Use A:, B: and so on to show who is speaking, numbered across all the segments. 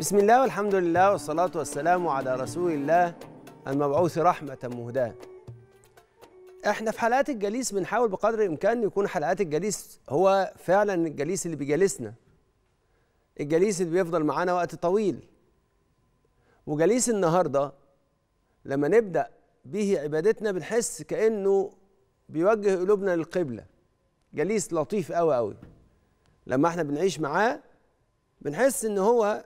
A: بسم الله والحمد لله والصلاة والسلام على رسول الله المبعوث رحمة مهداة احنا في حلقات الجليس بنحاول بقدر الامكان يكون حلقات الجليس هو فعلا الجليس اللي بيجالسنا الجليس اللي بيفضل معانا وقت طويل وجليس النهارده لما نبدا به عبادتنا بنحس كانه بيوجه قلوبنا للقبله جليس لطيف قوي قوي لما احنا بنعيش معاه بنحس ان هو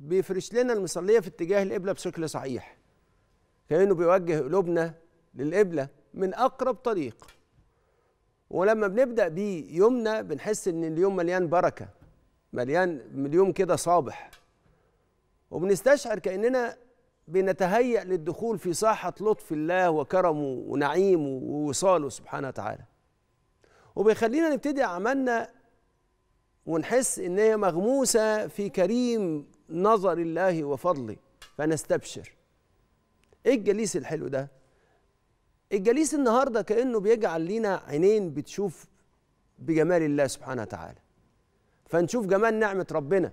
A: بيفرش لنا المصليه في اتجاه القبله بشكل صحيح كانه بيوجه قلوبنا للقبله من اقرب طريق ولما بنبدا بيه يومنا بنحس ان اليوم مليان بركه مليان اليوم كده صابح وبنستشعر كاننا بنتهيأ للدخول في ساحة لطف الله وكرمه ونعيمه ووصاله سبحانه وتعالى وبيخلينا نبتدي عملنا ونحس إن هي مغموسة في كريم نظر الله وفضله فنستبشر ايه الجليس الحلو ده الجليس النهارده كانه بيجعل لنا عينين بتشوف بجمال الله سبحانه وتعالى فنشوف جمال نعمه ربنا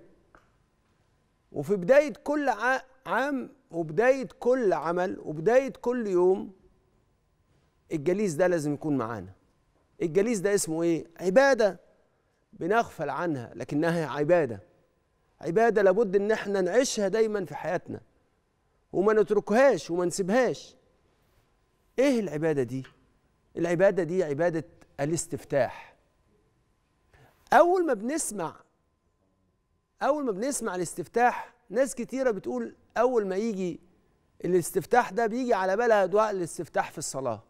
A: وفي بدايه كل عام وبدايه كل عمل وبدايه كل يوم الجليس ده لازم يكون معانا الجليس ده اسمه ايه عباده بنغفل عنها لكنها عباده عباده لابد ان احنا نعيشها دايما في حياتنا وما نتركهاش وما نسيبهاش ايه العباده دي العباده دي عباده الاستفتاح اول ما بنسمع اول ما بنسمع الاستفتاح ناس كتيره بتقول اول ما يجي الاستفتاح ده بيجي على بالها دعاء الاستفتاح في الصلاه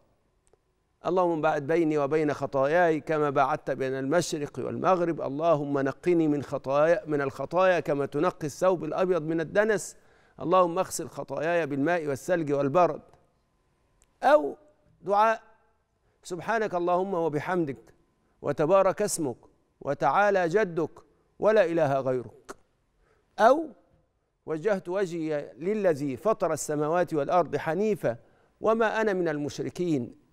A: اللهم بعد بيني وبين خطاياي كما بعدت بين المشرق والمغرب اللهم نقني من خطايا من الخطايا كما تنقي الثوب الابيض من الدنس اللهم اغسل خطاياي بالماء والثلج والبرد او دعاء سبحانك اللهم وبحمدك وتبارك اسمك وتعالى جدك ولا اله غيرك او وجهت وجهي للذي فطر السماوات والارض حنيفا وما انا من المشركين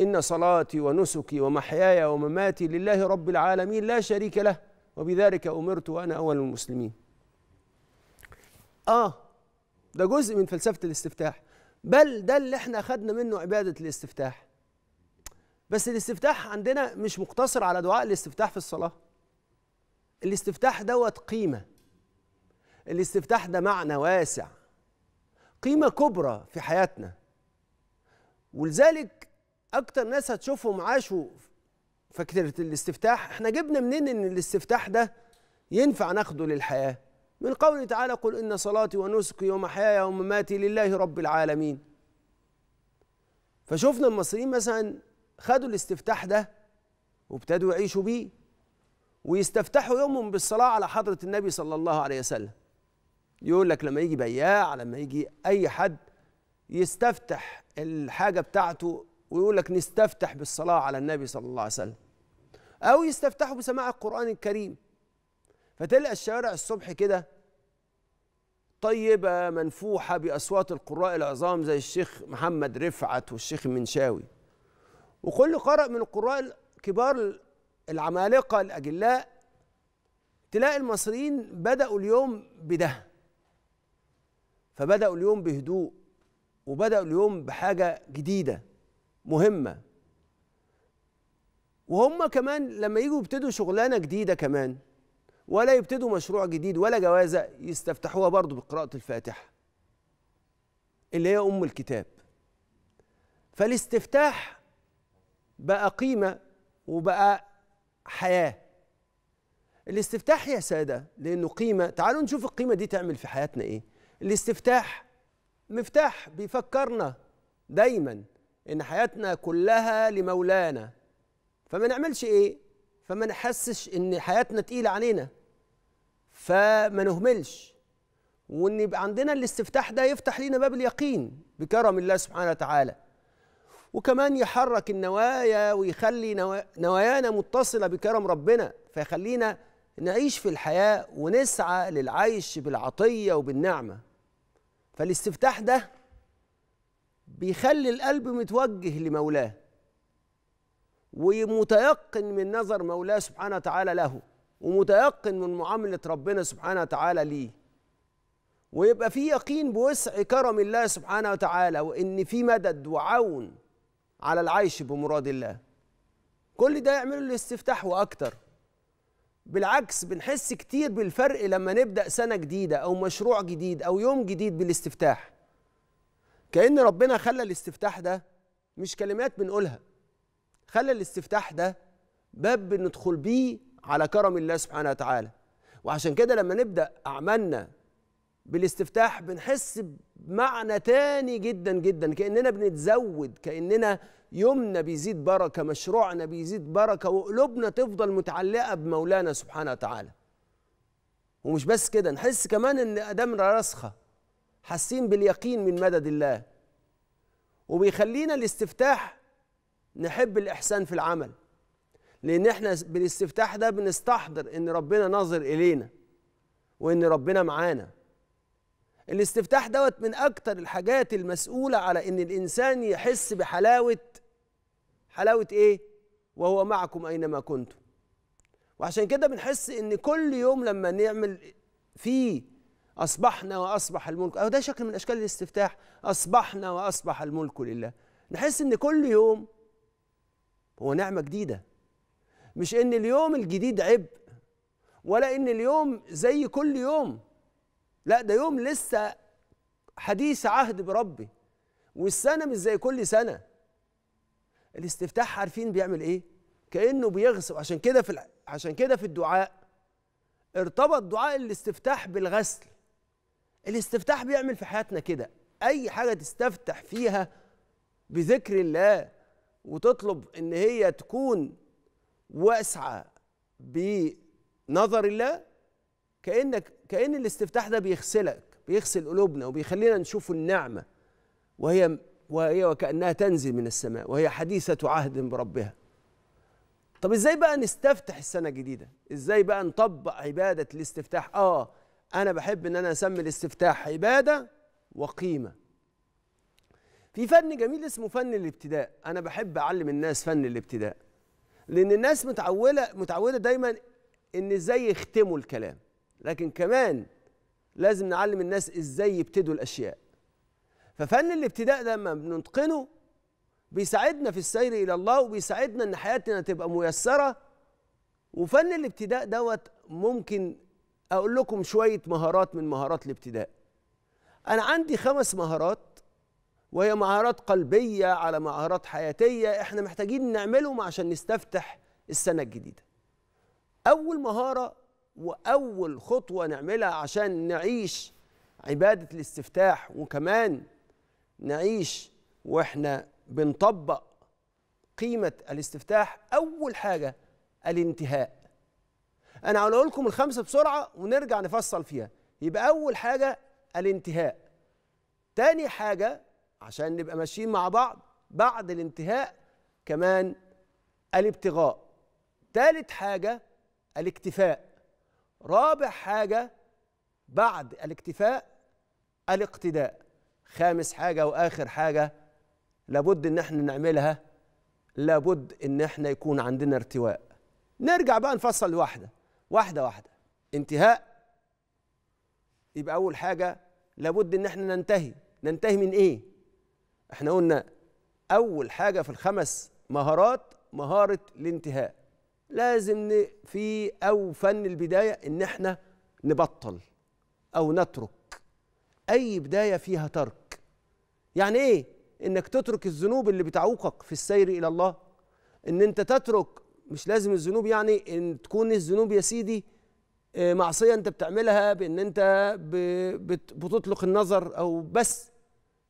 A: إن صلاتي ونسكي ومحياي ومماتي لله رب العالمين لا شريك له وبذلك أمرت وأنا أول المسلمين آه ده جزء من فلسفة الاستفتاح بل ده اللي احنا أخدنا منه عبادة الاستفتاح بس الاستفتاح عندنا مش مقتصر على دعاء الاستفتاح في الصلاة الاستفتاح دوت قيمة الاستفتاح ده معنى واسع قيمة كبرى في حياتنا ولذلك اكتر ناس هتشوفهم عاشوا فكره الاستفتاح احنا جبنا منين ان الاستفتاح ده ينفع ناخده للحياه من قوله تعالى قل ان صلاتي ونسكي ومحياي ومماتي لله رب العالمين فشوفنا المصريين مثلا خدوا الاستفتاح ده وابتدوا يعيشوا بيه ويستفتحوا يومهم بالصلاه على حضره النبي صلى الله عليه وسلم يقول لك لما يجي بياع لما يجي اي حد يستفتح الحاجه بتاعته ويقول لك نستفتح بالصلاة على النبي صلى الله عليه وسلم أو يستفتحوا بسماع القرآن الكريم فتلقى الشوارع الصبح كده طيبة منفوحة بأصوات القراء العظام زي الشيخ محمد رفعت والشيخ المنشاوي وكل قارئ من القراء الكبار العمالقة الأجلاء تلاقي المصريين بدأوا اليوم بده فبدأوا اليوم بهدوء وبدأوا اليوم بحاجة جديدة مهمه وهم كمان لما يجوا يبتدوا شغلانه جديده كمان ولا يبتدوا مشروع جديد ولا جوازه يستفتحوها برضه بقراءه الفاتحه اللي هي ام الكتاب فالاستفتاح بقى قيمه وبقى حياه الاستفتاح يا ساده لانه قيمه تعالوا نشوف القيمه دي تعمل في حياتنا ايه الاستفتاح مفتاح بيفكرنا دايما ان حياتنا كلها لمولانا فما نعملش ايه فما نحسش ان حياتنا تقيله علينا فما نهملش وان يبقى عندنا الاستفتاح ده يفتح لينا باب اليقين بكرم الله سبحانه وتعالى وكمان يحرك النوايا ويخلي نوايانا متصله بكرم ربنا فيخلينا نعيش في الحياه ونسعى للعيش بالعطيه وبالنعمه فالاستفتاح ده بيخلي القلب متوجه لمولاه ومتيقن من نظر مولاه سبحانه وتعالى له ومتيقن من معاملة ربنا سبحانه وتعالى ليه ويبقى في يقين بوسع كرم الله سبحانه وتعالى وإن في مدد وعون على العيش بمراد الله كل ده يعمله الاستفتاح وأكتر بالعكس بنحس كتير بالفرق لما نبدأ سنة جديدة أو مشروع جديد أو يوم جديد بالاستفتاح كأن ربنا خلى الاستفتاح ده مش كلمات بنقولها خلى الاستفتاح ده باب بندخل بيه على كرم الله سبحانه وتعالى وعشان كده لما نبدأ أعمالنا بالاستفتاح بنحس بمعنى تاني جدا جدا كأننا بنتزود كأننا يومنا بيزيد بركة مشروعنا بيزيد بركة وقلوبنا تفضل متعلقة بمولانا سبحانه وتعالى ومش بس كده نحس كمان ان ادامنا راسخه حاسين باليقين من مدد الله وبيخلينا الاستفتاح نحب الإحسان في العمل لأن احنا بالاستفتاح ده بنستحضر إن ربنا ناظر إلينا وإن ربنا معانا الاستفتاح دوت من أكتر الحاجات المسؤولة على إن الإنسان يحس بحلاوة حلاوة إيه؟ وهو معكم أينما كنتم وعشان كده بنحس إن كل يوم لما نعمل فيه أصبحنا وأصبح الملك أو ده شكل من أشكال الاستفتاح أصبحنا وأصبح الملك لله نحس إن كل يوم هو نعمة جديدة مش إن اليوم الجديد عبء ولا إن اليوم زي كل يوم لا ده يوم لسه حديث عهد بربي والسنة مش زي كل سنة الاستفتاح عارفين بيعمل إيه كأنه بيغسل عشان كده في عشان كده في الدعاء ارتبط دعاء الاستفتاح بالغسل الاستفتاح بيعمل في حياتنا كده اي حاجه تستفتح فيها بذكر الله وتطلب ان هي تكون واسعه بنظر الله كانك كان الاستفتاح ده بيغسلك بيغسل قلوبنا وبيخلينا نشوف النعمه وهي وهي وكانها تنزل من السماء وهي حديثه عهد بربها طب ازاي بقى نستفتح السنه الجديده ازاي بقى نطبق عباده الاستفتاح اه انا بحب ان انا اسمي الاستفتاح عباده وقيمه في فن جميل اسمه فن الابتداء انا بحب اعلم الناس فن الابتداء لان الناس متعوده متعوده دايما ان ازاي يختموا الكلام لكن كمان لازم نعلم الناس ازاي يبتدوا الاشياء ففن الابتداء ده لما بنتقنه بيساعدنا في السير الى الله وبيساعدنا ان حياتنا تبقى ميسره وفن الابتداء دوت ممكن اقول لكم شويه مهارات من مهارات الابتداء انا عندي خمس مهارات وهي مهارات قلبيه على مهارات حياتيه احنا محتاجين نعملهم عشان نستفتح السنه الجديده اول مهاره واول خطوه نعملها عشان نعيش عباده الاستفتاح وكمان نعيش واحنا بنطبق قيمه الاستفتاح اول حاجه الانتهاء انا هقول لكم الخمسه بسرعه ونرجع نفصل فيها يبقى اول حاجه الانتهاء تاني حاجه عشان نبقى ماشيين مع بعض بعد الانتهاء كمان الابتغاء تالت حاجه الاكتفاء رابع حاجه بعد الاكتفاء الاقتداء خامس حاجه واخر حاجه لابد ان احنا نعملها لابد ان احنا يكون عندنا ارتواء نرجع بقى نفصل لوحده واحده واحده انتهاء يبقى اول حاجه لابد ان احنا ننتهي ننتهي من ايه احنا قلنا اول حاجه في الخمس مهارات مهاره الانتهاء لازم في او فن البدايه ان احنا نبطل او نترك اي بدايه فيها ترك يعني ايه انك تترك الذنوب اللي بتعوقك في السير الى الله ان انت تترك مش لازم الذنوب يعني ان تكون الذنوب يا سيدي آه، معصيه انت بتعملها بان انت بتطلق النظر او بس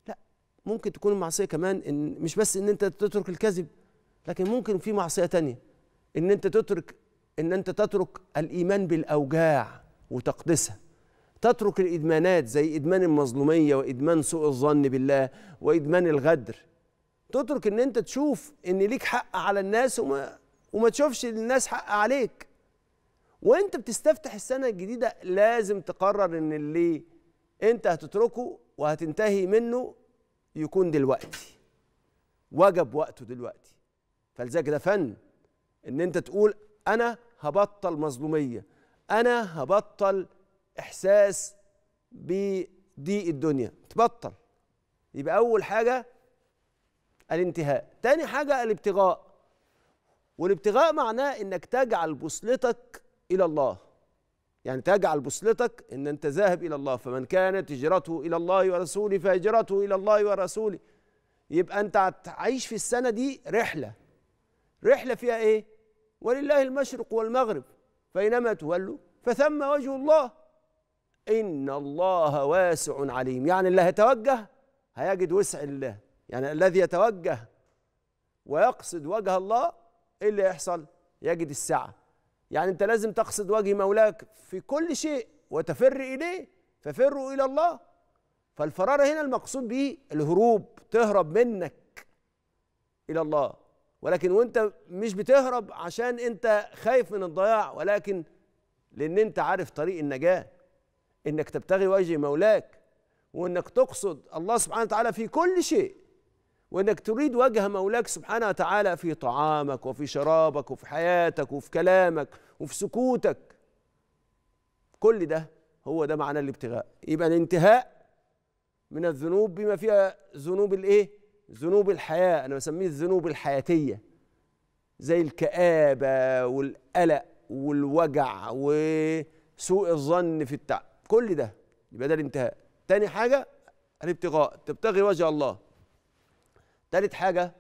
A: لا ممكن تكون المعصيه كمان ان مش بس ان انت تترك الكذب لكن ممكن في معصيه تانية ان انت تترك ان انت تترك الايمان بالاوجاع وتقديسها تترك الادمانات زي ادمان المظلوميه وادمان سوء الظن بالله وادمان الغدر تترك ان انت تشوف ان ليك حق على الناس وما وما تشوفش الناس حق عليك وانت بتستفتح السنه الجديده لازم تقرر ان اللي انت هتتركه وهتنتهي منه يكون دلوقتي وجب وقته دلوقتي فلذلك ده فن ان انت تقول انا هبطل مظلوميه انا هبطل احساس بضيق الدنيا تبطل يبقى اول حاجه الانتهاء تاني حاجه الابتغاء والابتغاء معناه انك تجعل بوصلتك الى الله يعني تجعل بوصلتك ان انت ذاهب الى الله فمن كانت هجرته الى الله ورسوله فهجرته الى الله ورسوله يبقى انت هتعيش في السنه دي رحله رحله فيها ايه ولله المشرق والمغرب فاينما تولوا فثم وجه الله ان الله واسع عليم يعني اللي هيتوجه هيجد وسع الله يعني الذي يتوجه ويقصد وجه الله ايه اللي يحصل يجد السعه يعني انت لازم تقصد وجه مولاك في كل شيء وتفر اليه ففروا الى الله فالفرار هنا المقصود به الهروب تهرب منك الى الله ولكن وانت مش بتهرب عشان انت خايف من الضياع ولكن لان انت عارف طريق النجاه انك تبتغي وجه مولاك وانك تقصد الله سبحانه وتعالى في كل شيء وانك تريد وجه مولاك سبحانه وتعالى في طعامك وفي شرابك وفي حياتك وفي كلامك وفي سكوتك كل ده هو ده معنى الابتغاء يبقى الانتهاء من الذنوب بما فيها ذنوب الايه ذنوب الحياه انا بسميه الذنوب الحياتيه زي الكآبه والقلق والوجع وسوء الظن في التعب كل ده يبقى ده الانتهاء تاني حاجه الابتغاء تبتغي وجه الله تالت حاجه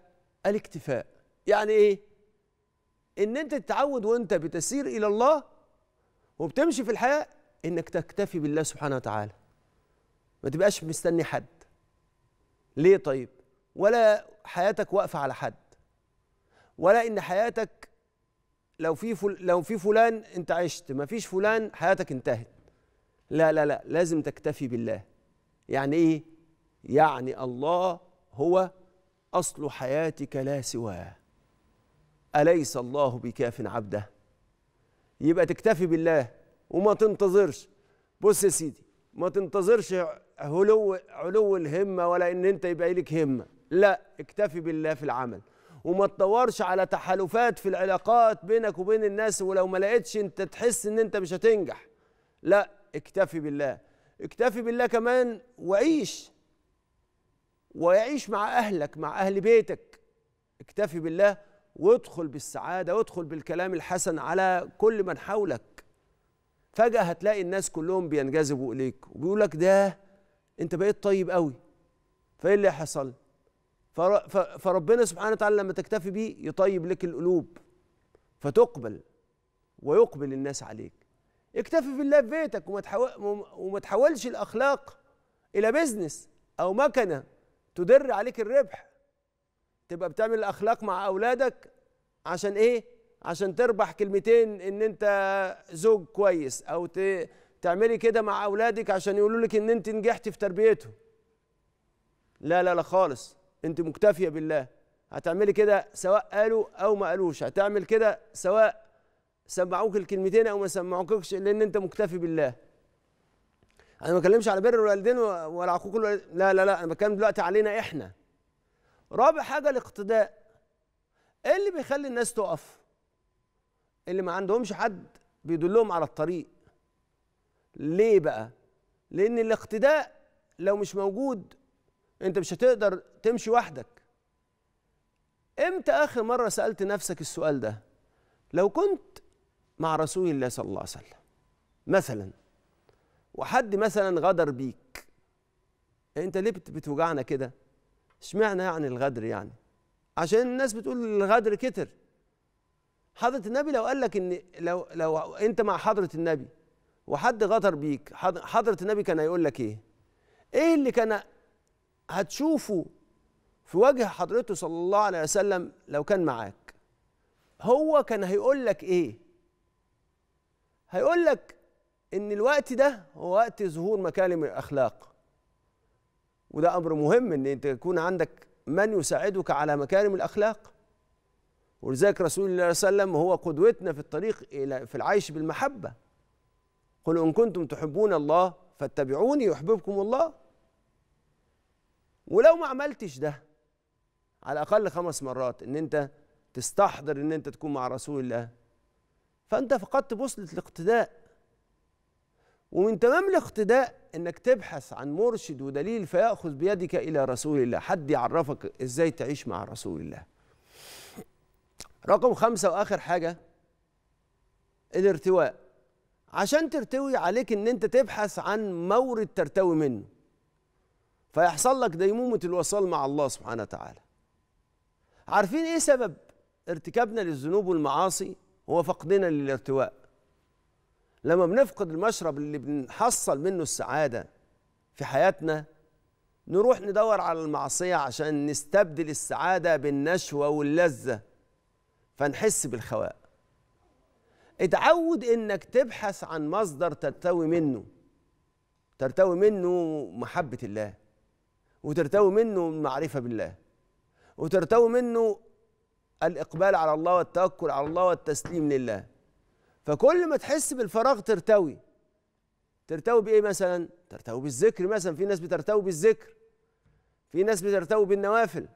A: الاكتفاء يعني ايه ان انت تتعود وانت بتسير الى الله وبتمشي في الحياه انك تكتفي بالله سبحانه وتعالى ما تبقاش مستني حد ليه طيب ولا حياتك واقفه على حد ولا ان حياتك لو في فل لو في فلان انت عشت ما فيش فلان حياتك انتهت لا لا لا لازم تكتفي بالله يعني ايه يعني الله هو اصل حياتك لا سواه اليس الله بكاف عبده يبقى تكتفي بالله وما تنتظرش بص يا سيدي ما تنتظرش علو علو الهمه ولا ان انت يبقى لك همه لا اكتفي بالله في العمل وما تدورش على تحالفات في العلاقات بينك وبين الناس ولو ما لقيتش انت تحس ان انت مش هتنجح لا اكتفي بالله اكتفي بالله كمان وعيش ويعيش مع أهلك مع أهل بيتك اكتفي بالله وادخل بالسعادة وادخل بالكلام الحسن على كل من حولك فجأة هتلاقي الناس كلهم بينجذبوا إليك وبيقول لك ده أنت بقيت طيب قوي فإيه اللي حصل؟ فربنا سبحانه وتعالى لما تكتفي بيه يطيب لك القلوب فتقبل ويقبل الناس عليك اكتفي بالله في بيتك وما تحولش الأخلاق إلى بزنس أو مكنة تدر عليك الربح تبقى بتعمل اخلاق مع اولادك عشان ايه عشان تربح كلمتين ان انت زوج كويس او ت... تعملي كده مع اولادك عشان يقولوا لك ان انت نجحتي في تربيتهم لا لا لا خالص انت مكتفيه بالله هتعملي كده سواء قالوا او ما قالوش هتعمل كده سواء سمعوك الكلمتين او ما سمعوكش لان انت مكتفي بالله انا ما بتكلمش على بر الوالدين ولا عقوق الوالدين لا لا لا انا بتكلم دلوقتي علينا احنا رابع حاجه الاقتداء ايه اللي بيخلي الناس تقف اللي ما عندهمش حد بيدلهم على الطريق ليه بقى لان الاقتداء لو مش موجود انت مش هتقدر تمشي وحدك امتى اخر مره سالت نفسك السؤال ده لو كنت مع رسول الله صلى الله عليه وسلم مثلا وحد مثلا غدر بيك انت ليه بتوجعنا كده اشمعنى يعني الغدر يعني عشان الناس بتقول الغدر كتر حضرة النبي لو قال لك ان لو لو انت مع حضرة النبي وحد غدر بيك حضرة النبي كان هيقول لك ايه؟ ايه اللي كان هتشوفه في وجه حضرته صلى الله عليه وسلم لو كان معاك هو كان هيقول لك ايه؟ هيقول لك ان الوقت ده هو وقت ظهور مكارم الاخلاق وده امر مهم ان انت يكون عندك من يساعدك على مكارم الاخلاق ولذلك رسول الله صلى الله عليه وسلم هو قدوتنا في الطريق الى في العيش بالمحبه قل ان كنتم تحبون الله فاتبعوني يحببكم الله ولو ما عملتش ده على الاقل خمس مرات ان انت تستحضر ان انت تكون مع رسول الله فانت فقدت بوصله الاقتداء ومن تمام الاقتداء انك تبحث عن مرشد ودليل فياخذ بيدك الى رسول الله حد يعرفك ازاي تعيش مع رسول الله رقم خمسة واخر حاجة الارتواء عشان ترتوي عليك ان انت تبحث عن مورد ترتوي منه فيحصل لك ديمومة الوصال مع الله سبحانه وتعالى عارفين ايه سبب ارتكابنا للذنوب والمعاصي هو فقدنا للارتواء لما بنفقد المشرب اللي بنحصل منه السعادة في حياتنا نروح ندور على المعصية عشان نستبدل السعادة بالنشوة واللذة فنحس بالخواء اتعود انك تبحث عن مصدر ترتوي منه ترتوي منه محبة الله وترتوي منه المعرفة بالله وترتوي منه الإقبال على الله والتوكل على الله والتسليم لله فكل ما تحس بالفراغ ترتوي ترتوي بايه مثلا ترتوي بالذكر مثلا في ناس بترتوي بالذكر في ناس بترتوي بالنوافل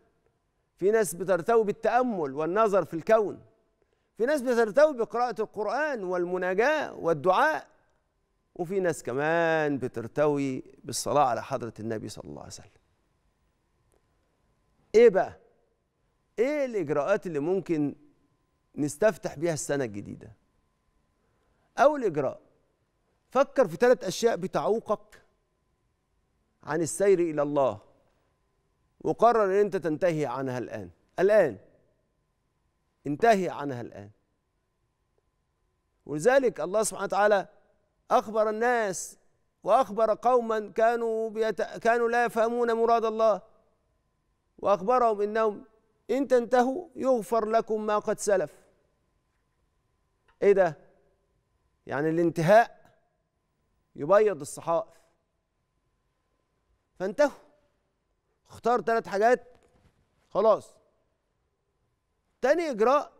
A: في ناس بترتوي بالتامل والنظر في الكون في ناس بترتوي بقراءه القران والمناجاه والدعاء وفي ناس كمان بترتوي بالصلاه على حضره النبي صلى الله عليه وسلم ايه بقى ايه الاجراءات اللي ممكن نستفتح بيها السنه الجديده أو الإجراء فكر في ثلاث أشياء بتعوقك عن السير إلى الله وقرر أن أنت تنتهي عنها الآن الآن انتهي عنها الآن ولذلك الله سبحانه وتعالى أخبر الناس وأخبر قوما كانوا بيت... كانوا لا يفهمون مراد الله وأخبرهم إنهم إن تنتهوا يغفر لكم ما قد سلف إيه ده؟ يعني الانتهاء يبيض الصحائف فانتهوا اختار ثلاث حاجات خلاص تاني اجراء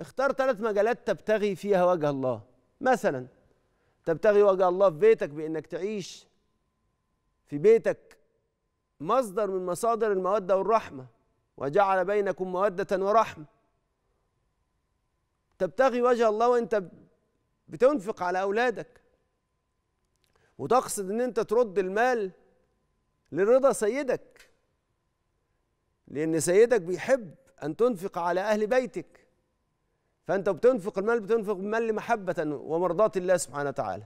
A: اختار ثلاث مجالات تبتغي فيها وجه الله مثلا تبتغي وجه الله في بيتك بانك تعيش في بيتك مصدر من مصادر الموده والرحمه وجعل بينكم موده ورحمه تبتغي وجه الله وانت بتنفق على أولادك وتقصد أن أنت ترد المال لرضا سيدك لأن سيدك بيحب أن تنفق على أهل بيتك فأنت بتنفق المال بتنفق المال محبة ومرضاة الله سبحانه وتعالى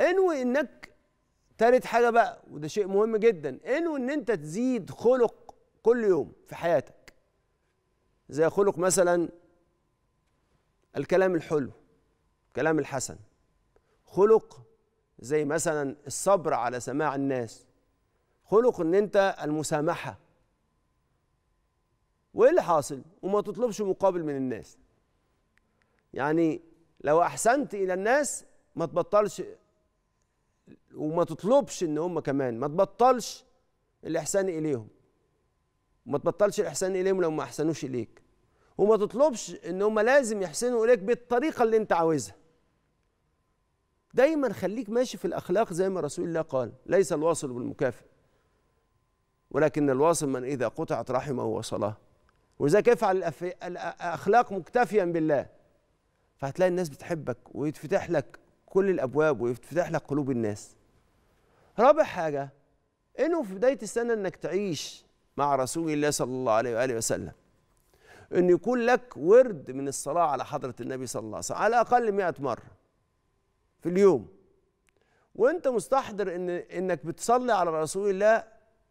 A: انوي انك تالت حاجة بقى وده شيء مهم جدا انوي ان انت تزيد خلق كل يوم في حياتك زي خلق مثلا الكلام الحلو الكلام الحسن خلق زي مثلا الصبر على سماع الناس خلق ان انت المسامحه وايه اللي حاصل وما تطلبش مقابل من الناس يعني لو احسنت الى الناس ما تبطلش وما تطلبش ان هم كمان ما تبطلش الاحسان اليهم ما تبطلش الاحسان اليهم لو ما احسنوش اليك وما تطلبش ان هم لازم يحسنوا اليك بالطريقه اللي انت عاوزها دايما خليك ماشي في الاخلاق زي ما رسول الله قال ليس الواصل بالمكافئ ولكن الواصل من اذا قطعت رحمه وصلاه كيف على الاخلاق مكتفيا بالله فهتلاقي الناس بتحبك ويتفتح لك كل الابواب ويتفتح لك قلوب الناس رابع حاجه انه في بدايه السنه انك تعيش مع رسول الله صلى الله عليه واله وسلم أن يكون لك ورد من الصلاة على حضرة النبي صلى الله عليه وسلم على الأقل 100 مرة في اليوم وأنت مستحضر إن إنك بتصلي على رسول الله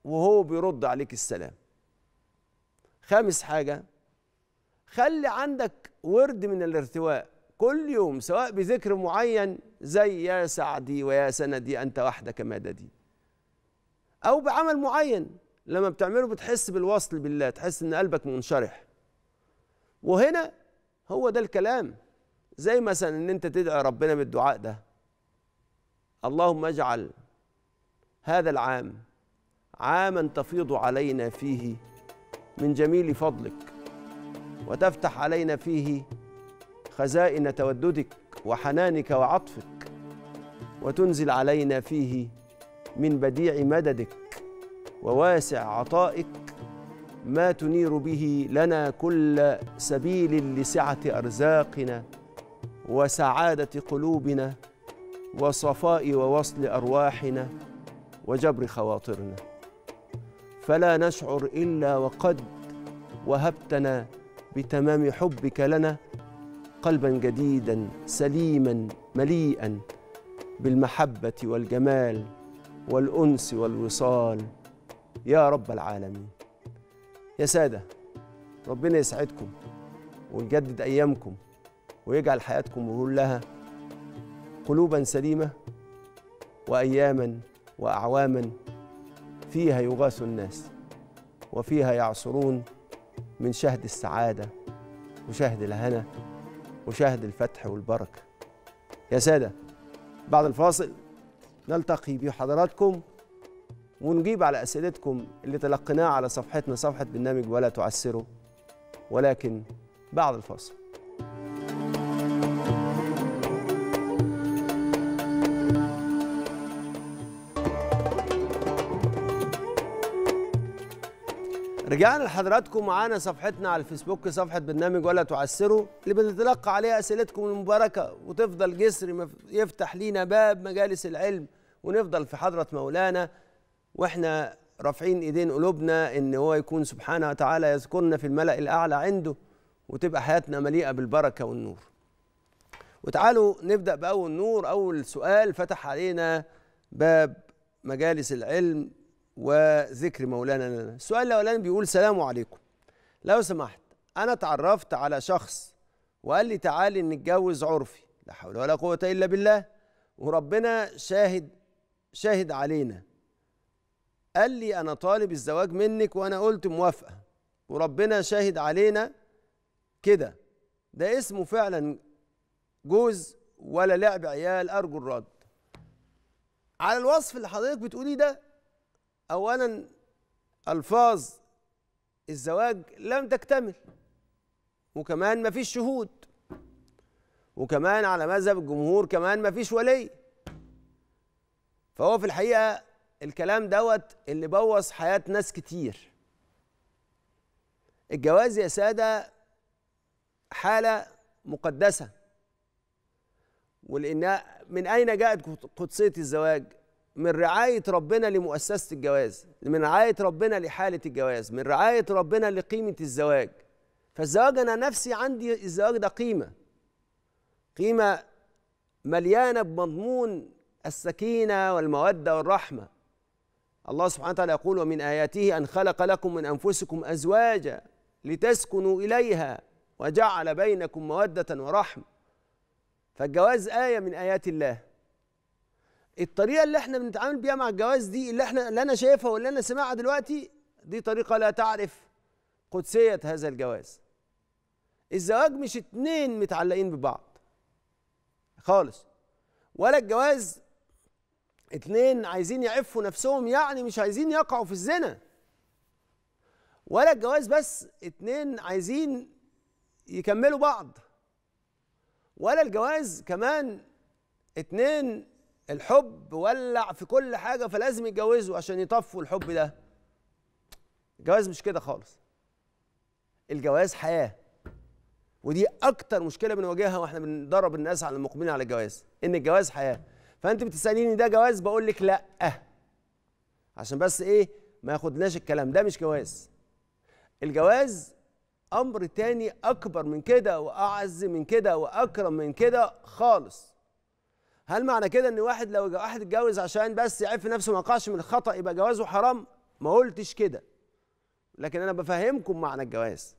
A: وهو بيرد عليك السلام خامس حاجة خلي عندك ورد من الارتواء كل يوم سواء بذكر معين زي يا سعدي ويا سندي أنت وحدك مددي أو بعمل معين لما بتعمله بتحس بالوصل بالله تحس إن قلبك منشرح وهنا هو ده الكلام زي مثلا ان انت تدعي ربنا بالدعاء ده اللهم اجعل هذا العام عاما تفيض علينا فيه من جميل فضلك وتفتح علينا فيه خزائن توددك وحنانك وعطفك وتنزل علينا فيه من بديع مددك وواسع عطائك ما تنير به لنا كل سبيل لسعة أرزاقنا وسعادة قلوبنا وصفاء ووصل أرواحنا وجبر خواطرنا فلا نشعر إلا وقد وهبتنا بتمام حبك لنا قلبا جديدا سليما مليئا بالمحبة والجمال والأنس والوصال يا رب العالمين يا سادة ربنا يسعدكم ويجدد أيامكم ويجعل حياتكم كلها قلوبا سليمة وأياما وأعواما فيها يغاث الناس وفيها يعصرون من شهد السعادة وشهد الهنا وشهد الفتح والبركة يا سادة بعد الفاصل نلتقي بحضراتكم ونجيب على أسئلتكم اللي تلقيناها على صفحتنا صفحة برنامج ولا تعسره ولكن بعد الفاصل رجعنا لحضراتكم معانا صفحتنا على الفيسبوك صفحة برنامج ولا تعسره اللي بنتلقى عليها أسئلتكم المباركة وتفضل جسر يفتح لينا باب مجالس العلم ونفضل في حضرة مولانا واحنا رافعين ايدين قلوبنا ان هو يكون سبحانه وتعالى يذكرنا في الملأ الاعلى عنده وتبقى حياتنا مليئه بالبركه والنور. وتعالوا نبدا باول نور اول سؤال فتح علينا باب مجالس العلم وذكر مولانا لنا السؤال الاولاني بيقول سلام عليكم لو سمحت انا اتعرفت على شخص وقال لي تعالي نتجوز عرفي لا حول ولا قوه الا بالله وربنا شاهد شاهد علينا قال لي أنا طالب الزواج منك وأنا قلت موافقة وربنا شاهد علينا كده ده اسمه فعلا جوز ولا لعب عيال أرجو الرد على الوصف اللي حضرتك بتقوليه ده أولا ألفاظ الزواج لم تكتمل وكمان مفيش شهود وكمان على مذهب الجمهور كمان مفيش ولي فهو في الحقيقة الكلام دوت اللي بوظ حياة ناس كتير الجواز يا سادة حالة مقدسة ولأن من أين جاءت قدسية الزواج؟ من رعاية ربنا لمؤسسة الجواز من رعاية ربنا لحالة الجواز من رعاية ربنا لقيمة الزواج فالزواج أنا نفسي عندي الزواج ده قيمة قيمة مليانة بمضمون السكينة والمودة والرحمة الله سبحانه وتعالى يقول ومن آياته أن خلق لكم من أنفسكم أزواجا لتسكنوا إليها وجعل بينكم مودة ورحمة فالجواز آية من آيات الله الطريقة اللي احنا بنتعامل بيها مع الجواز دي اللي احنا اللي انا شايفها واللي انا سامعها دلوقتي دي طريقة لا تعرف قدسية هذا الجواز الزواج مش اتنين متعلقين ببعض خالص ولا الجواز اتنين عايزين يعفوا نفسهم يعني مش عايزين يقعوا في الزنا ولا الجواز بس اتنين عايزين يكملوا بعض ولا الجواز كمان اتنين الحب ولع في كل حاجة فلازم يتجوزوا عشان يطفوا الحب ده الجواز مش كده خالص الجواز حياة ودي أكتر مشكلة بنواجهها واحنا بندرب الناس على المقبلين على الجواز إن الجواز حياة فانت بتساليني ده جواز بقول لك لا عشان بس ايه ما ياخدناش الكلام ده مش جواز الجواز امر تاني اكبر من كده واعز من كده واكرم من كده خالص هل معنى كده ان واحد لو واحد اتجوز عشان بس يعف نفسه ما يقعش من الخطا يبقى جوازه حرام ما قلتش كده لكن انا بفهمكم معنى الجواز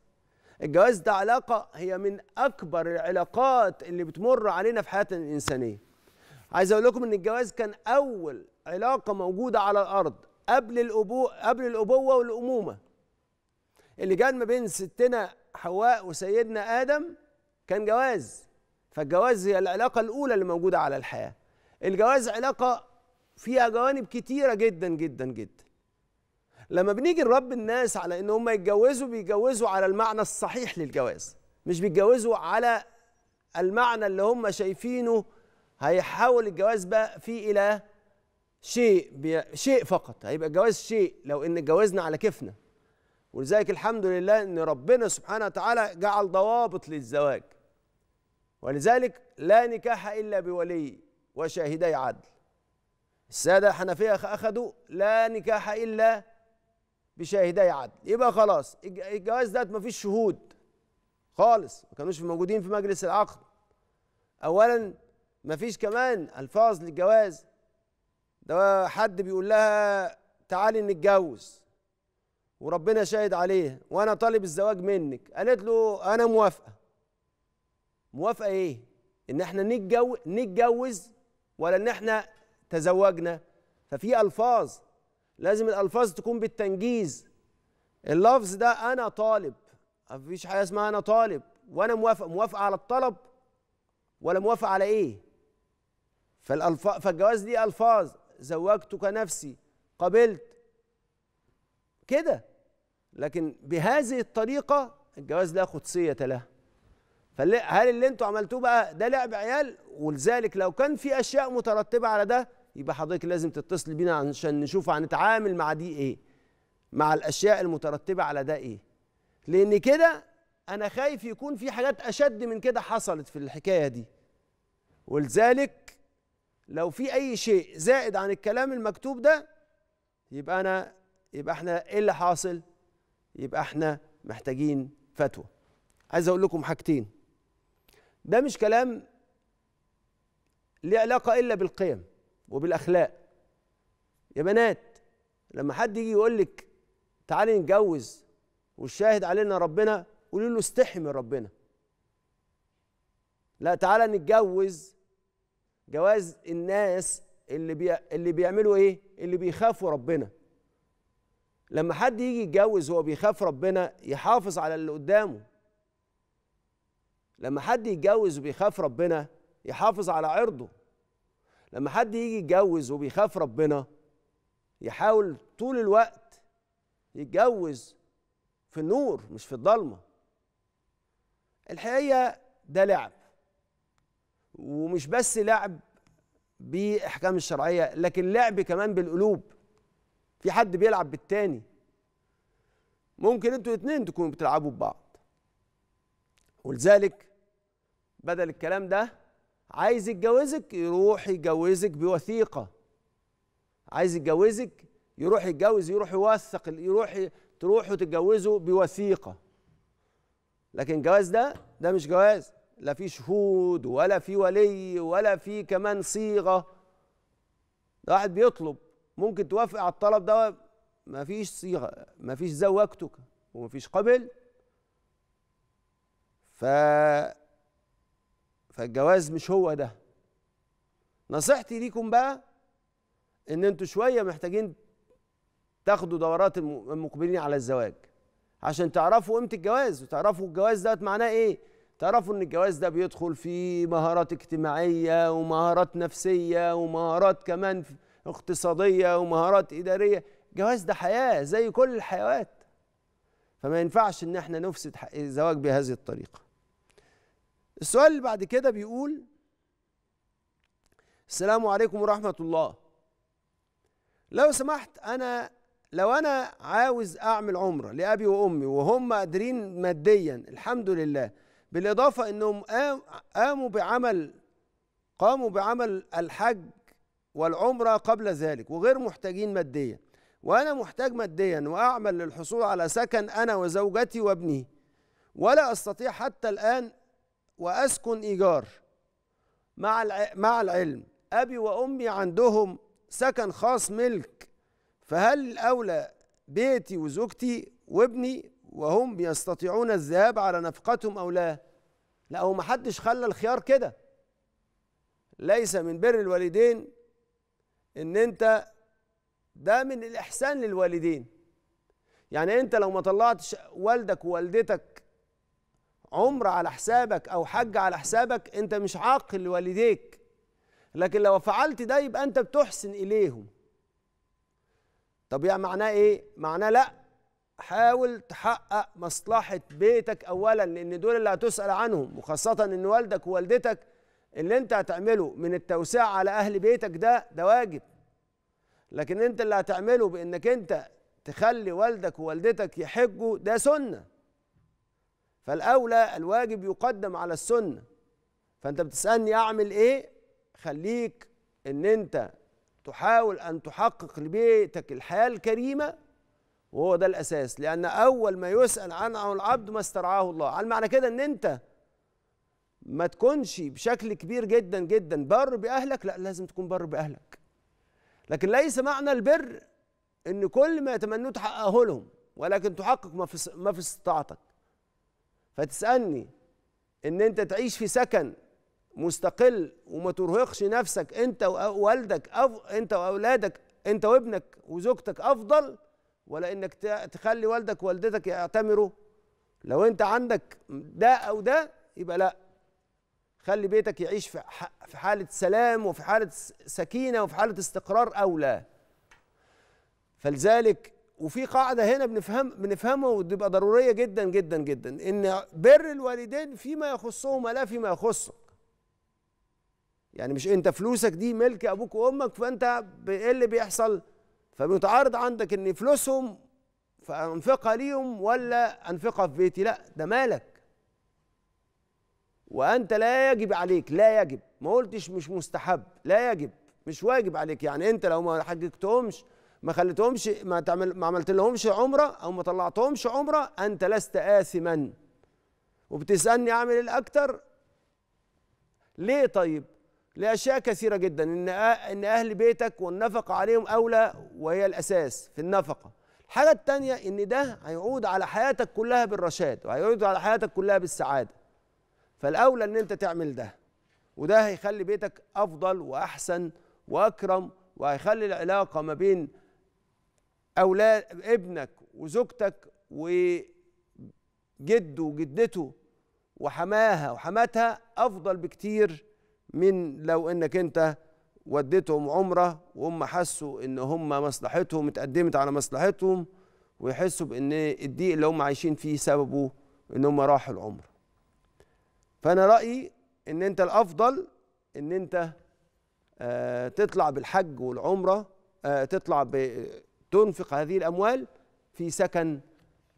A: الجواز ده علاقه هي من اكبر العلاقات اللي بتمر علينا في حياتنا الانسانيه عايز اقول لكم ان الجواز كان اول علاقه موجوده على الارض قبل الابو قبل الابوه والامومه اللي كان ما بين ستنا حواء وسيدنا ادم كان جواز فالجواز هي العلاقه الاولى اللي موجوده على الحياه الجواز علاقه فيها جوانب كتيره جدا جدا جدا لما بنيجي نربي الناس على ان هم يتجوزوا بيتجوزوا على المعنى الصحيح للجواز مش بيتجوزوا على المعنى اللي هم شايفينه هيحول الجواز بقى فيه الى شيء بي... شيء فقط هيبقى الجواز شيء لو ان اتجوزنا على كيفنا ولذلك الحمد لله ان ربنا سبحانه وتعالى جعل ضوابط للزواج ولذلك لا نكاح الا بولي وشاهدي عدل الساده الحنفيه اخذوا لا نكاح الا بشاهدي عدل يبقى خلاص الجواز ده مفيش شهود خالص ما كانوش موجودين في مجلس العقد اولا مفيش كمان الفاظ للجواز ده حد بيقول لها تعالي نتجوز وربنا شاهد عليها وانا طالب الزواج منك قالت له انا موافقه موافقه ايه ان احنا نتجوز ولا ان احنا تزوجنا ففي الفاظ لازم الالفاظ تكون بالتنجيز اللفظ ده انا طالب مفيش حاجه اسمها انا طالب وانا موافق موافقه على الطلب ولا موافقه على ايه فالالفاظ فالجواز دي ألفاظ زوجتك نفسي قبلت كده لكن بهذه الطريقة الجواز لا قدسية له فهل اللي انتوا عملتوه بقى ده لعب عيال ولذلك لو كان في اشياء مترتبه على ده يبقى حضرتك لازم تتصل بينا عشان نشوف هنتعامل مع دي ايه مع الاشياء المترتبه على ده ايه لان كده انا خايف يكون في حاجات اشد من كده حصلت في الحكايه دي ولذلك لو في اي شيء زائد عن الكلام المكتوب ده يبقى انا يبقى احنا ايه اللي حاصل يبقى احنا محتاجين فتوى عايز اقول لكم حاجتين ده مش كلام ليه علاقه الا بالقيم وبالاخلاق يا بنات لما حد يجي يقول لك تعالي نتجوز والشاهد علينا ربنا قولي له استحي من ربنا لا تعالى نتجوز جواز الناس اللي بي... اللي بيعملوا ايه اللي بيخافوا ربنا لما حد يجي يتجوز وهو بيخاف ربنا يحافظ على اللي قدامه لما حد يتجوز وبيخاف ربنا يحافظ على عرضه لما حد يجي يتجوز وبيخاف ربنا يحاول طول الوقت يتجوز في النور مش في الضلمه الحقيقه ده لعب ومش بس لعب باحكام الشرعيه لكن لعب كمان بالقلوب في حد بيلعب بالتاني ممكن انتوا اتنين تكونوا بتلعبوا ببعض ولذلك بدل الكلام ده عايز يتجوزك يروح يجوزك بوثيقه عايز يتجوزك يروح يتجوز يروح يوثق يروح تروحوا تتجوزوا بوثيقه لكن جواز ده ده مش جواز لا في شهود ولا في ولي ولا في كمان صيغه ده واحد بيطلب ممكن توافق على الطلب ده ما فيش صيغه ما فيش زوجتك وما فيش قبل ف فالجواز مش هو ده نصيحتي ليكم بقى ان انتوا شويه محتاجين تاخدوا دورات المقبلين على الزواج عشان تعرفوا قيمه الجواز وتعرفوا الجواز دوت معناه ايه تعرفوا ان الجواز ده بيدخل فيه مهارات اجتماعيه ومهارات نفسيه ومهارات كمان اقتصاديه ومهارات اداريه الجواز ده حياه زي كل الحيوات فما ينفعش ان احنا نفسد الزواج بهذه الطريقه السؤال اللي بعد كده بيقول السلام عليكم ورحمه الله لو سمحت انا لو انا عاوز اعمل عمره لابي وامي وهم قادرين ماديا الحمد لله بالاضافه انهم قاموا بعمل قاموا بعمل الحج والعمره قبل ذلك وغير محتاجين ماديا وانا محتاج ماديا واعمل للحصول على سكن انا وزوجتي وابني ولا استطيع حتى الان واسكن ايجار مع مع العلم ابي وامي عندهم سكن خاص ملك فهل الاولى بيتي وزوجتي وابني وهم يستطيعون الذهاب على نفقتهم أو لا لا هو ما حدش خلى الخيار كده ليس من بر الوالدين ان انت ده من الاحسان للوالدين يعني انت لو ما طلعتش والدك ووالدتك عمر على حسابك او حج على حسابك انت مش عاقل لوالديك لكن لو فعلت ده يبقى انت بتحسن اليهم طب يعني معناه ايه معناه لا حاول تحقق مصلحة بيتك أولا لأن دول اللي هتسأل عنهم وخاصة إن والدك ووالدتك اللي أنت هتعمله من التوسعة على أهل بيتك ده ده واجب لكن أنت اللي هتعمله بإنك أنت تخلي والدك ووالدتك يحجوا ده سنة فالأولى الواجب يقدم على السنة فأنت بتسألني أعمل إيه خليك إن أنت تحاول أن تحقق لبيتك الحياة الكريمة وهو ده الاساس لان اول ما يسال عنه العبد ما استرعاه الله على معنى كده ان انت ما تكونش بشكل كبير جدا جدا بر باهلك لا لازم تكون بر باهلك لكن ليس معنى البر ان كل ما يتمنوه تحققه لهم ولكن تحقق ما في ما في استطاعتك فتسالني ان انت تعيش في سكن مستقل وما ترهقش نفسك انت ووالدك انت واولادك انت وابنك وزوجتك افضل ولا انك تخلي والدك والدتك يعتمروا لو انت عندك ده او ده يبقى لا خلي بيتك يعيش في حالة سلام وفي حالة سكينة وفي حالة استقرار أولى فلذلك وفي قاعدة هنا بنفهم بنفهمها وتبقى ضرورية جدا جدا جدا إن بر الوالدين فيما يخصهم لا فيما يخصك يعني مش أنت فلوسك دي ملك أبوك وأمك فأنت إيه اللي بيحصل؟ فبيتعارض عندك ان فلوسهم فانفقها ليهم ولا انفقها في بيتي لا ده مالك وانت لا يجب عليك لا يجب ما قلتش مش مستحب لا يجب مش واجب عليك يعني انت لو ما حججتهمش ما خليتهمش ما تعمل ما عملت لهمش عمره او ما طلعتهمش عمره انت لست اثما وبتسالني اعمل إيه الاكتر ليه طيب لاشياء كثيره جدا ان ان اهل بيتك والنفقه عليهم اولى وهي الاساس في النفقه الحاجه الثانيه ان ده هيعود على حياتك كلها بالرشاد وهيعود على حياتك كلها بالسعاده فالاولى ان انت تعمل ده وده هيخلي بيتك افضل واحسن واكرم وهيخلي العلاقه ما بين اولاد ابنك وزوجتك وجده وجدته وحماها وحماتها افضل بكتير من لو انك انت وديتهم عمره وهم حسوا ان هم مصلحتهم اتقدمت على مصلحتهم ويحسوا بان الضيق اللي هم عايشين فيه سببه ان هم راحوا العمره فانا رايي ان انت الافضل ان انت آه، تطلع بالحج والعمره آه، تطلع تنفق هذه الاموال في سكن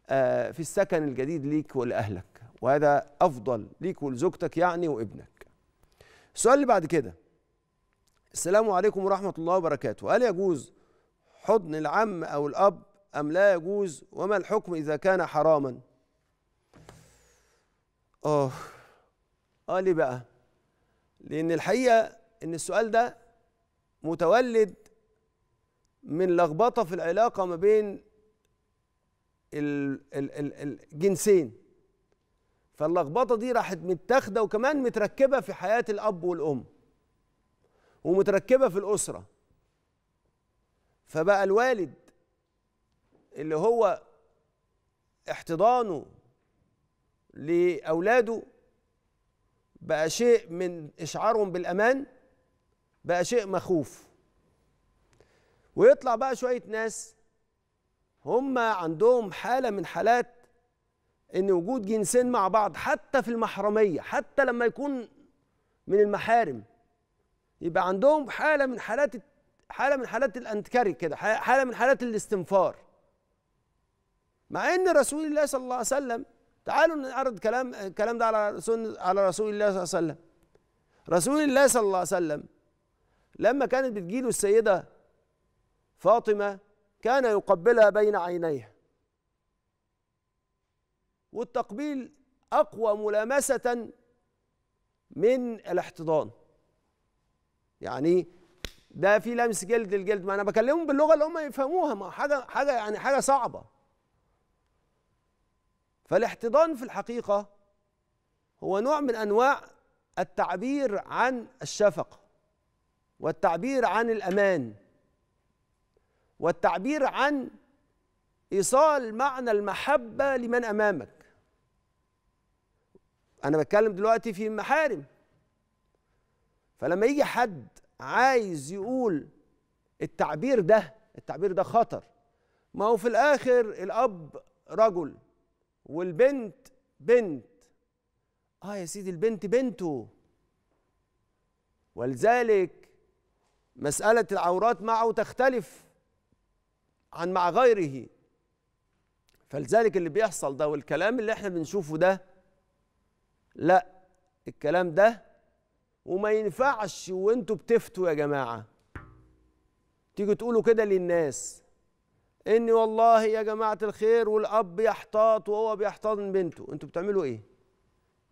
A: آه، في السكن الجديد ليك ولاهلك وهذا افضل ليك ولزوجتك يعني وابنك السؤال اللي بعد كده السلام عليكم ورحمة الله وبركاته هل يجوز حضن العم أو الأب أم لا يجوز وما الحكم إذا كان حراما آه آه ليه بقى لأن الحقيقة إن السؤال ده متولد من لخبطة في العلاقة ما بين الجنسين فاللخبطه دي راحت متاخده وكمان متركبه في حياه الاب والام ومتركبه في الاسره فبقى الوالد اللي هو احتضانه لاولاده بقى شيء من اشعارهم بالامان بقى شيء مخوف ويطلع بقى شويه ناس هم عندهم حاله من حالات ان وجود جنسين مع بعض حتى في المحرميه حتى لما يكون من المحارم يبقى عندهم حاله من حالات حاله من حالات الانتكاري كده حاله من حالات الاستنفار مع ان رسول الله صلى الله عليه وسلم تعالوا نعرض كلام الكلام ده على رسول على رسول الله صلى الله عليه وسلم رسول الله صلى الله عليه وسلم لما كانت بتجيله السيده فاطمه كان يقبلها بين عينيه والتقبيل أقوى ملامسة من الاحتضان يعني ده في لمس جلد الجلد ما انا بكلمهم باللغه اللي هم يفهموها ما حاجه حاجه يعني حاجه صعبه فالاحتضان في الحقيقه هو نوع من انواع التعبير عن الشفقه والتعبير عن الامان والتعبير عن ايصال معنى المحبه لمن امامك انا بتكلم دلوقتي في محارم فلما يجي حد عايز يقول التعبير ده التعبير ده خطر ما هو في الاخر الاب رجل والبنت بنت اه يا سيدي البنت بنته ولذلك مسألة العورات معه تختلف عن مع غيره فلذلك اللي بيحصل ده والكلام اللي احنا بنشوفه ده لا الكلام ده وما ينفعش وانتوا بتفتوا يا جماعه تيجوا تقولوا كده للناس اني والله يا جماعه الخير والاب يحتاط وهو بيحتضن بنته انتوا بتعملوا ايه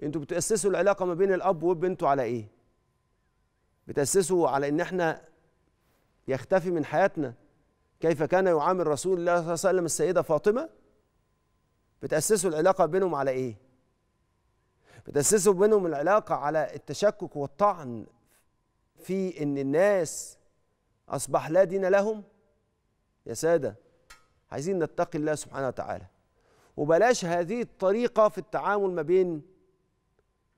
A: انتوا بتاسسوا العلاقه ما بين الاب وبنته على ايه بتاسسوا على ان احنا يختفي من حياتنا كيف كان يعامل رسول الله صلى الله عليه وسلم السيده فاطمه بتاسسوا العلاقه بينهم على ايه بتأسسوا بينهم العلاقة على التشكك والطعن في إن الناس أصبح لا دين لهم يا سادة عايزين نتقي الله سبحانه وتعالى وبلاش هذه الطريقة في التعامل ما بين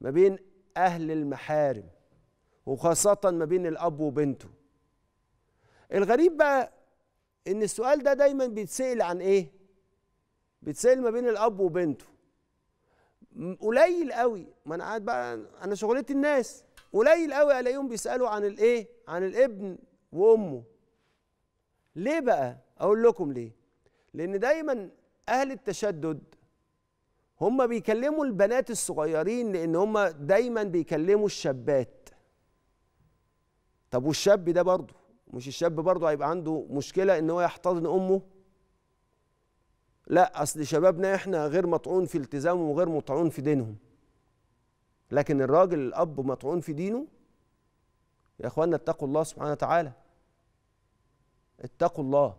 A: ما بين أهل المحارم وخاصة ما بين الأب وبنته الغريب بقى إن السؤال ده دا دايما بيتسأل عن إيه؟ بيتسأل ما بين الأب وبنته قليل قوي ما انا قاعد بقى انا شغلتي الناس قليل قوي الاقيهم بيسالوا عن الايه عن الابن وامه ليه بقى اقول لكم ليه لان دايما اهل التشدد هم بيكلموا البنات الصغيرين لان هم دايما بيكلموا الشابات طب والشاب ده برضه مش الشاب برضه هيبقى عنده مشكله ان هو يحتضن امه لا اصل شبابنا احنا غير مطعون في التزامهم وغير مطعون في دينهم لكن الراجل الاب مطعون في دينه يا اخوانا اتقوا الله سبحانه وتعالى اتقوا الله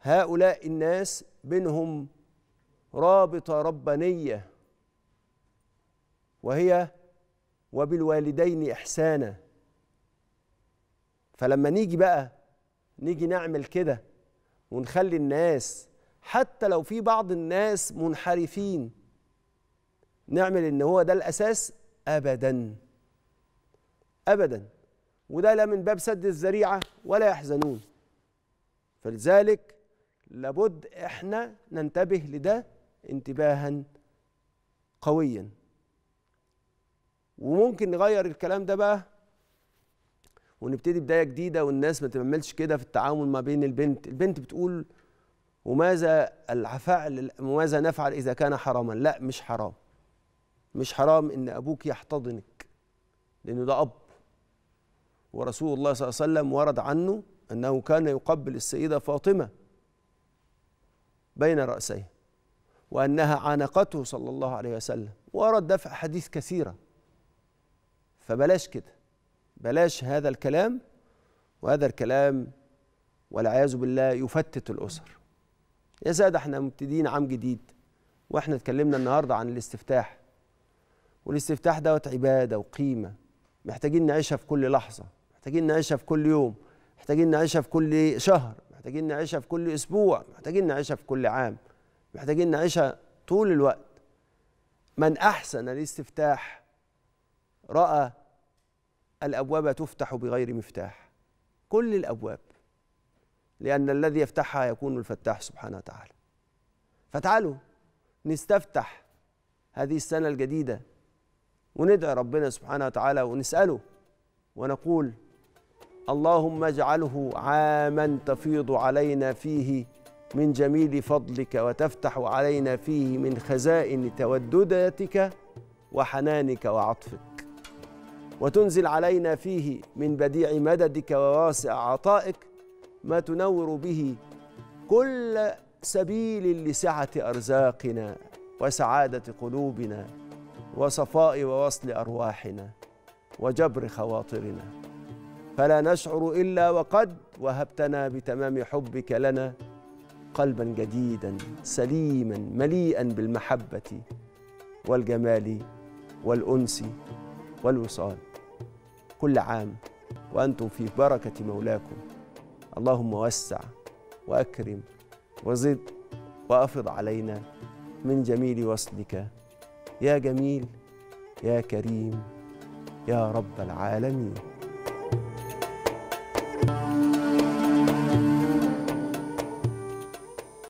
A: هؤلاء الناس بينهم رابطه ربانيه وهي وبالوالدين احسانا فلما نيجي بقى نيجي نعمل كده ونخلي الناس حتى لو في بعض الناس منحرفين نعمل ان هو ده الاساس ابدا ابدا وده لا من باب سد الذريعه ولا يحزنون فلذلك لابد احنا ننتبه لده انتباها قويا وممكن نغير الكلام ده بقى ونبتدي بدايه جديده والناس ما تعملش كده في التعامل ما بين البنت البنت بتقول وماذا الفعل وماذا نفعل إذا كان حراما لا مش حرام مش حرام إن أبوك يحتضنك لأنه ده أب ورسول الله صلى الله عليه وسلم ورد عنه أنه كان يقبل السيدة فاطمة بين رأسيه وأنها عانقته صلى الله عليه وسلم ورد دفع حديث كثيرة فبلاش كده بلاش هذا الكلام وهذا الكلام والعياذ بالله يفتت الأسر يا ساده احنا مبتدئين عام جديد واحنا اتكلمنا النهارده عن الاستفتاح والاستفتاح دوت عباده وقيمه محتاجين نعيشها في كل لحظه محتاجين نعيشها في كل يوم محتاجين نعيشها في كل شهر محتاجين نعيشها في كل اسبوع محتاجين نعيشها في كل عام محتاجين نعيشها طول الوقت من احسن الاستفتاح راى الابواب تفتح بغير مفتاح كل الابواب لأن الذي يفتحها يكون الفتاح سبحانه وتعالى فتعالوا نستفتح هذه السنة الجديدة وندعي ربنا سبحانه وتعالى ونسأله ونقول اللهم اجعله عاما تفيض علينا فيه من جميل فضلك وتفتح علينا فيه من خزائن تودداتك وحنانك وعطفك وتنزل علينا فيه من بديع مددك وواسع عطائك ما تنور به كل سبيل لسعة أرزاقنا وسعادة قلوبنا وصفاء ووصل أرواحنا وجبر خواطرنا فلا نشعر إلا وقد وهبتنا بتمام حبك لنا قلبا جديدا سليما مليئا بالمحبة والجمال والأنس والوصال كل عام وأنتم في بركة مولاكم اللهم وسع واكرم وزد وافض علينا من جميل وصلك يا جميل يا كريم يا رب العالمين